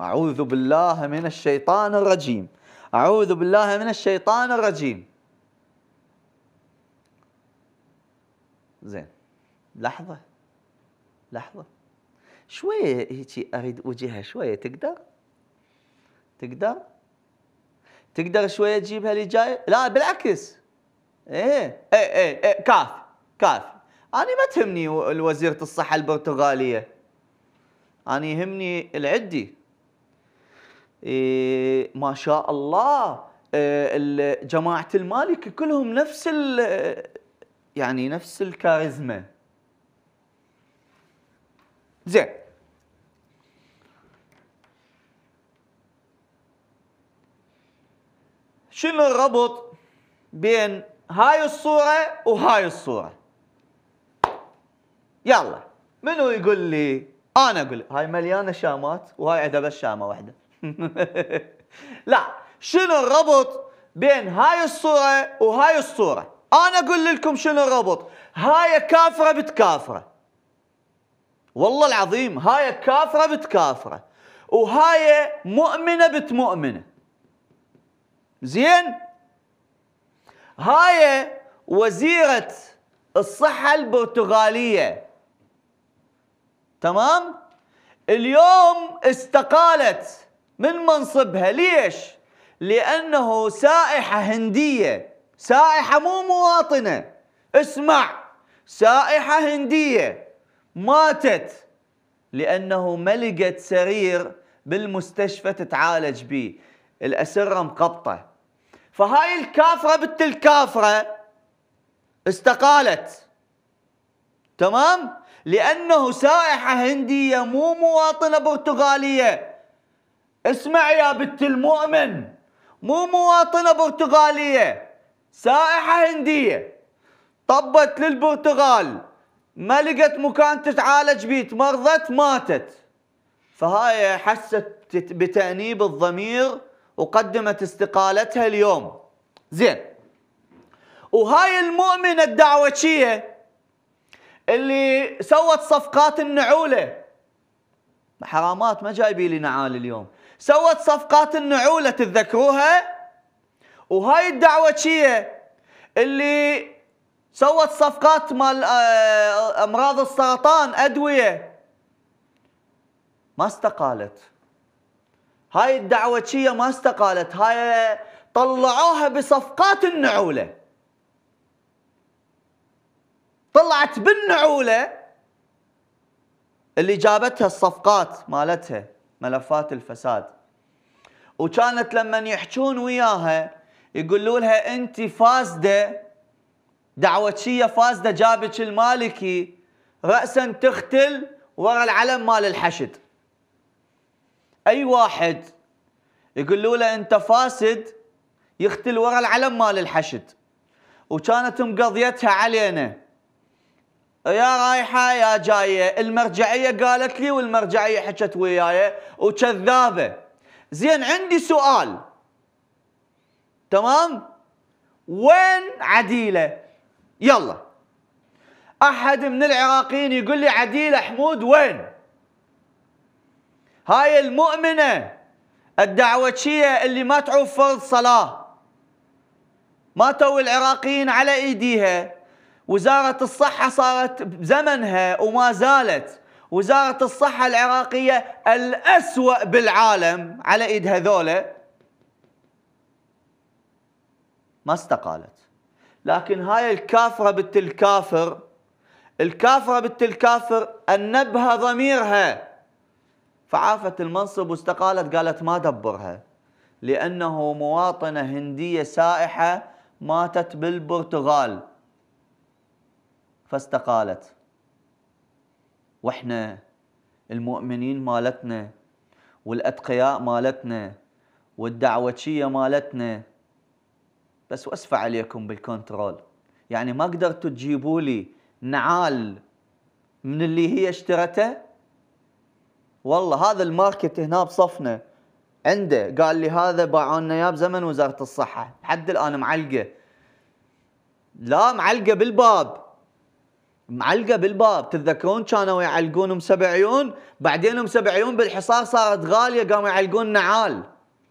أعوذ بالله من الشيطان الرجيم أعوذ بالله من الشيطان الرجيم زين لحظة لحظة شوية هيجي أريد أوجهها شوية تقدر تقدر تقدر شوية تجيبها اللي جاي لا بالعكس إيه إيه إيه, إيه. كاف كاف أنا ما تهمني وزيرة الصحة البرتغالية أنا يهمني العدي إيه، ما شاء الله إيه، جماعة المالك كلهم نفس يعني نفس الكاريزما زين شنو الربط بين هاي الصورة وهاي الصورة يلا منو يقول لي انا اقول هاي مليانة شامات وهاي عندها بس شامة واحدة لا شنو الربط بين هاي الصورة وهاي الصورة أنا أقول لكم شنو الربط هاي كافرة بتكافرة والله العظيم هاي كافرة بتكافرة وهاي مؤمنة بتمؤمنة زين هاي وزيرة الصحة البرتغالية تمام اليوم استقالت من منصبها ليش لأنه سائحة هندية سائحة مو مواطنة اسمع سائحة هندية ماتت لأنه ملقت سرير بالمستشفى تتعالج به الأسرة مقبطة فهاي الكافرة بنت الكافرة استقالت تمام لأنه سائحة هندية مو مواطنة برتغالية اسمع يا بنت المؤمن مو مواطنة برتغالية سائحة هندية طبت للبرتغال ما لقت مكان تتعالج بيت مرضت ماتت فهاي حست بتأنيب الضمير وقدمت استقالتها اليوم زين وهاي المؤمنة الدعوتشية اللي سوت صفقات النعولة حرامات ما جايبي لي نعال اليوم سوت صفقات النعوله تتذكروها وهاي الدعوه شيه اللي سوت صفقات مال آه، امراض السرطان ادويه ما استقالت هاي الدعوه شيه ما استقالت هاي طلعوها بصفقات النعوله طلعت بالنعوله اللي جابتها الصفقات مالتها ملفات الفساد وكانت لما يحجون وياها يقولوا لها انت فاسده دعوتشيه فاسده جابك المالكي راسا تختل ورا العلم مال الحشد اي واحد يقولوا له انت فاسد يختل ورا العلم مال الحشد وكانت مقضيتها علينا يا رايحة يا جاية المرجعية قالت لي والمرجعية حكت وياي وكذابة زين عندي سؤال تمام وين عديلة يلا أحد من العراقيين يقول لي عديلة حمود وين هاي المؤمنة الدعوتشية اللي ما تعوف فرض صلاة ماتوا العراقيين على ايديها وزارة الصحة صارت بزمنها وما زالت وزارة الصحة العراقية الأسوأ بالعالم على إيد هذولة ما استقالت لكن هاي الكافرة بنت الكافر الكافرة بنت الكافر أنبها ضميرها فعافت المنصب واستقالت قالت ما دبرها لأنه مواطنة هندية سائحة ماتت بالبرتغال فاستقالت واحنا المؤمنين مالتنا والاتقياء مالتنا والدعوتشيه مالتنا بس واسفه عليكم بالكنترول يعني ما قدرتوا تجيبوا لي نعال من اللي هي اشترته والله هذا الماركت هنا بصفنا عنده قال لي هذا باعوا لنا اياه بزمن وزاره الصحه لحد الان معلقه لا معلقه بالباب معلقه بالباب تتذكرون كانوا يعلقونهم سبع عيون بعدين ام سبع عيون بالحصار صارت غاليه قاموا يعلقون نعال